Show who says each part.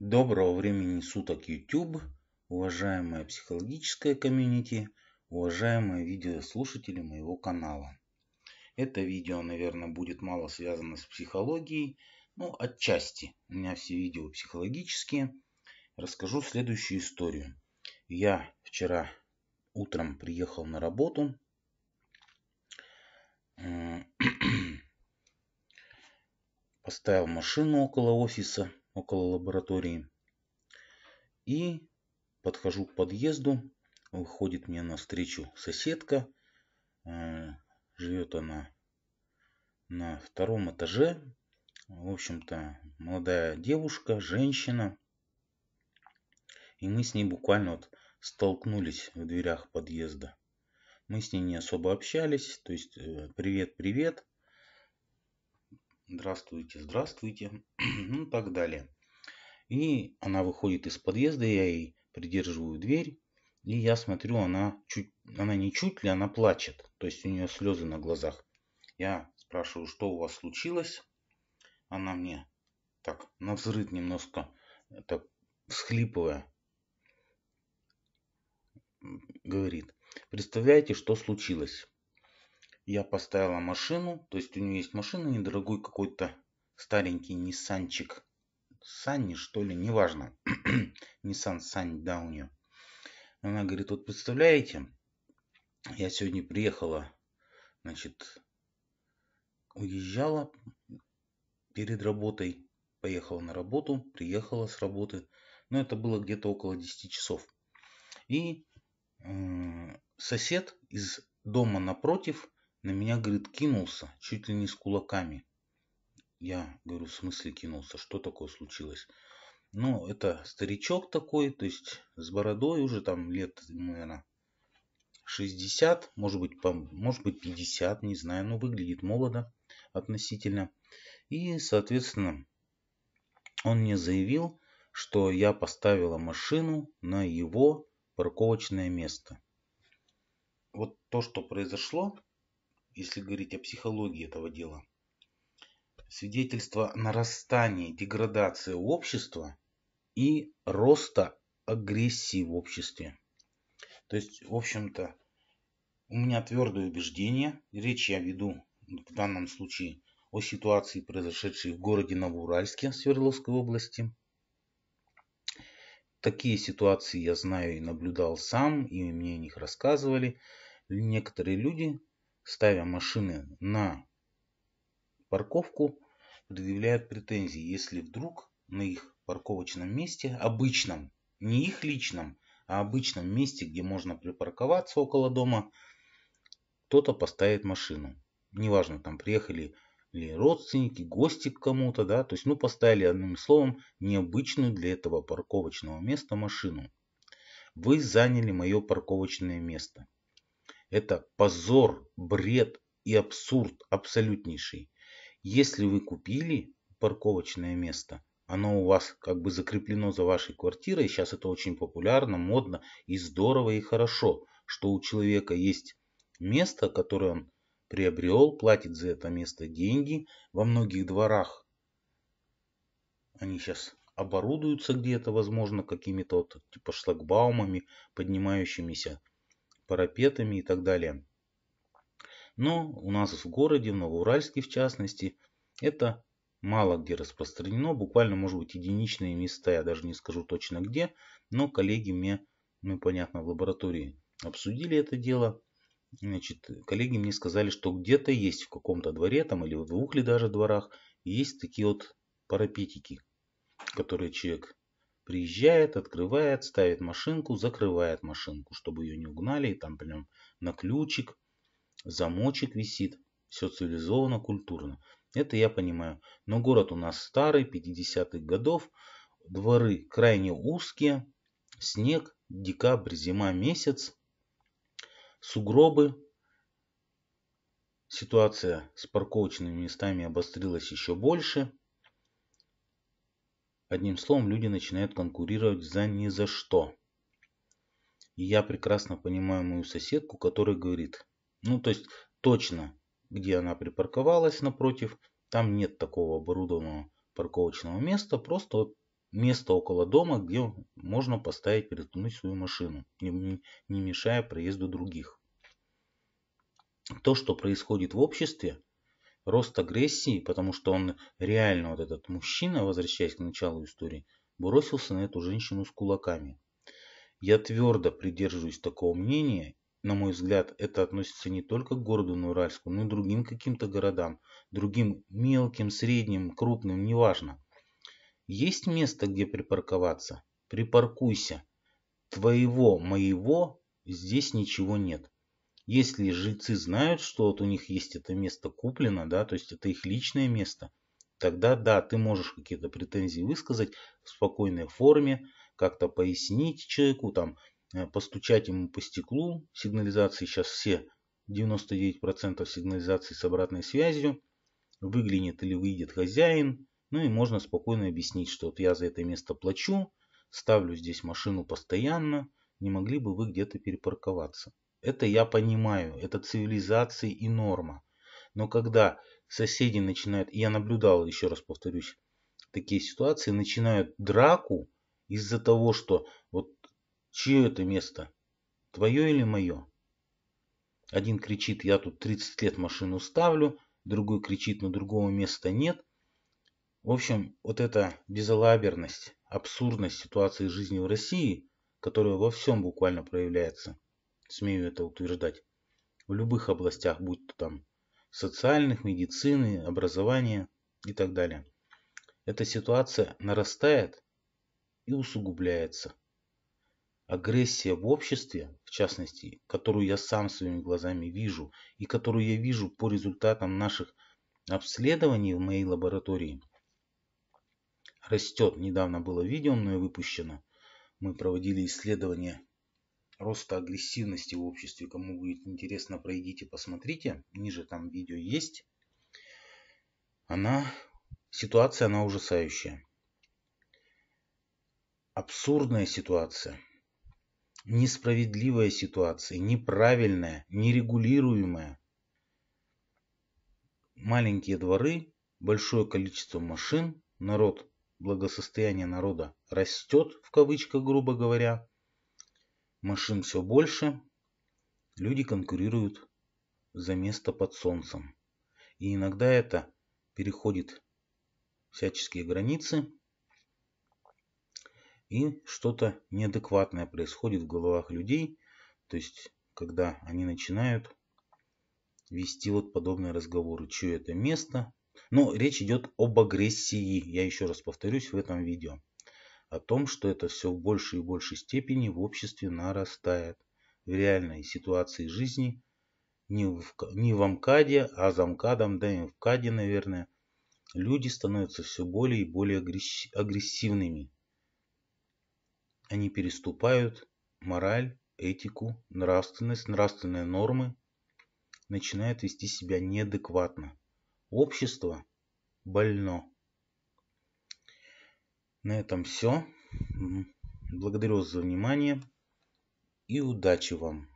Speaker 1: Доброго времени суток, YouTube, уважаемая психологическая комьюнити, уважаемые видеослушатели моего канала. Это видео, наверное, будет мало связано с психологией, ну, отчасти. У меня все видео психологические. Расскажу следующую историю. Я вчера утром приехал на работу. Э, поставил машину около офиса, около лаборатории. И подхожу к подъезду. Выходит мне навстречу соседка. Э, живет она на втором этаже. В общем-то, молодая девушка, женщина. И мы с ней буквально вот столкнулись в дверях подъезда. Мы с ней не особо общались, то есть привет-привет. Э, здравствуйте, здравствуйте, ну и так далее. И она выходит из подъезда, я ей придерживаю дверь, и я смотрю, она чуть, она не чуть ли, она плачет, то есть у нее слезы на глазах. Я спрашиваю, что у вас случилось? Она мне так на взрыв немножко, так всхлипывая, говорит, представляете, что случилось? я поставила машину, то есть у нее есть машина, недорогой какой-то старенький Ниссанчик. Санни, что ли, неважно. Ниссан Сань, да, у нее. Она говорит, вот представляете, я сегодня приехала, значит, уезжала перед работой, поехала на работу, приехала с работы. Но ну, это было где-то около 10 часов. И э, сосед из дома напротив на меня, говорит, кинулся, чуть ли не с кулаками. Я говорю, в смысле кинулся? Что такое случилось? Ну, это старичок такой, то есть с бородой уже там лет, наверное, 60, может быть, по, может быть 50, не знаю, но выглядит молодо относительно. И, соответственно, он мне заявил, что я поставила машину на его парковочное место. Вот то, что произошло, если говорить о психологии этого дела, свидетельство нарастания деградации общества и роста агрессии в обществе. То есть, в общем-то, у меня твердое убеждение, речь я веду в данном случае о ситуации, произошедшей в городе Новоуральске Свердловской области. Такие ситуации я знаю и наблюдал сам, и мне о них рассказывали некоторые люди, ставя машины на парковку, предъявляют претензии, если вдруг на их парковочном месте, обычном, не их личном, а обычном месте, где можно припарковаться около дома, кто-то поставит машину. Неважно, там приехали ли родственники, гости к кому-то, да, то есть, ну, поставили, одним словом, необычную для этого парковочного места машину. Вы заняли мое парковочное место. Это позор, бред и абсурд абсолютнейший. Если вы купили парковочное место, оно у вас как бы закреплено за вашей квартирой. Сейчас это очень популярно, модно и здорово и хорошо, что у человека есть место, которое он приобрел, платит за это место деньги. Во многих дворах они сейчас оборудуются где-то, возможно, какими-то вот, типа шлагбаумами, поднимающимися парапетами и так далее. Но у нас в городе, в Новоуральске в частности, это мало где распространено. Буквально, может быть, единичные места, я даже не скажу точно где. Но коллеги мне, мы ну, понятно, в лаборатории обсудили это дело. Значит, коллеги мне сказали, что где-то есть в каком-то дворе, там или в двух ли даже дворах, есть такие вот парапетики, которые человек Приезжает, открывает, ставит машинку, закрывает машинку, чтобы ее не угнали. И там прям на ключик замочек висит. Все цивилизованно, культурно. Это я понимаю. Но город у нас старый, 50-х годов. Дворы крайне узкие. Снег, декабрь, зима, месяц. Сугробы. Ситуация с парковочными местами обострилась еще больше. Одним словом, люди начинают конкурировать за ни за что. И я прекрасно понимаю мою соседку, которая говорит, ну то есть точно, где она припарковалась напротив, там нет такого оборудованного парковочного места, просто место около дома, где можно поставить, перетянуть свою машину, не, не мешая проезду других. То, что происходит в обществе, рост агрессии, потому что он реально, вот этот мужчина, возвращаясь к началу истории, бросился на эту женщину с кулаками. Я твердо придерживаюсь такого мнения. На мой взгляд, это относится не только к городу Нуральску, но и другим каким-то городам, другим мелким, средним, крупным, неважно. Есть место, где припарковаться? Припаркуйся. Твоего, моего здесь ничего нет. Если жильцы знают, что вот у них есть это место куплено, да, то есть это их личное место, тогда да, ты можешь какие-то претензии высказать в спокойной форме, как-то пояснить человеку, там, э, постучать ему по стеклу сигнализации. Сейчас все 99% сигнализации с обратной связью. Выглянет или выйдет хозяин. Ну и можно спокойно объяснить, что вот я за это место плачу, ставлю здесь машину постоянно, не могли бы вы где-то перепарковаться. Это я понимаю, это цивилизация и норма. Но когда соседи начинают, я наблюдал, еще раз повторюсь, такие ситуации, начинают драку из-за того, что вот чье это место, твое или мое? Один кричит, я тут 30 лет машину ставлю, другой кричит, но другого места нет. В общем, вот эта безалаберность, абсурдность ситуации жизни в России, которая во всем буквально проявляется – смею это утверждать, в любых областях, будь то там социальных, медицины, образования и так далее. Эта ситуация нарастает и усугубляется. Агрессия в обществе, в частности, которую я сам своими глазами вижу и которую я вижу по результатам наших обследований в моей лаборатории, растет. Недавно было видео мной выпущено. Мы проводили исследование роста агрессивности в обществе. Кому будет интересно, пройдите, посмотрите. Ниже там видео есть. Она, ситуация, она ужасающая. Абсурдная ситуация. Несправедливая ситуация, неправильная, нерегулируемая. Маленькие дворы, большое количество машин, народ, благосостояние народа растет, в кавычках, грубо говоря – Машин все больше, люди конкурируют за место под солнцем. И иногда это переходит всяческие границы, и что-то неадекватное происходит в головах людей, то есть когда они начинают вести вот подобные разговоры, чье это место. Но речь идет об агрессии, я еще раз повторюсь в этом видео о том, что это все в большей и большей степени в обществе нарастает. В реальной ситуации жизни не, в, не в Амкаде, а за Амкадом, да и в Каде, наверное, люди становятся все более и более агрессивными. Они переступают мораль, этику, нравственность, нравственные нормы, начинают вести себя неадекватно. Общество больно. На этом все. Благодарю за внимание и удачи вам!